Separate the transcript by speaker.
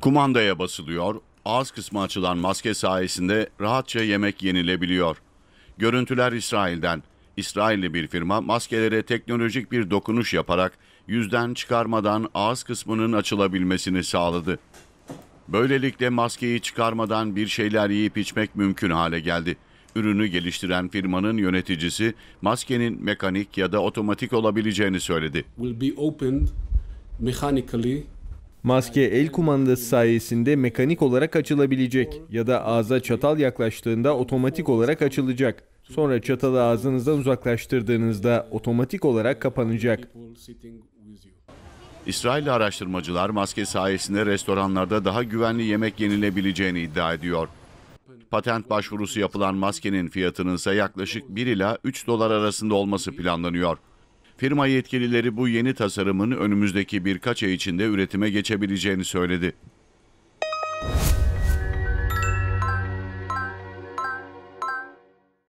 Speaker 1: Kumandaya basılıyor, ağız kısmı açılan maske sayesinde rahatça yemek yenilebiliyor. Görüntüler İsrail'den. İsrailli bir firma maskelere teknolojik bir dokunuş yaparak yüzden çıkarmadan ağız kısmının açılabilmesini sağladı. Böylelikle maskeyi çıkarmadan bir şeyler yiyip içmek mümkün hale geldi. Ürünü geliştiren firmanın yöneticisi maskenin mekanik ya da otomatik olabileceğini söyledi.
Speaker 2: Will be opened mechanically Maske el kumandası sayesinde mekanik olarak açılabilecek ya da ağza çatal yaklaştığında otomatik olarak açılacak. Sonra çatalı ağzınızdan uzaklaştırdığınızda otomatik olarak kapanacak.
Speaker 1: İsrail araştırmacılar maske sayesinde restoranlarda daha güvenli yemek yenilebileceğini iddia ediyor. Patent başvurusu yapılan maskenin fiyatının ise yaklaşık 1 ila 3 dolar arasında olması planlanıyor. Firma yetkilileri bu yeni tasarımın önümüzdeki birkaç ay içinde üretime geçebileceğini söyledi.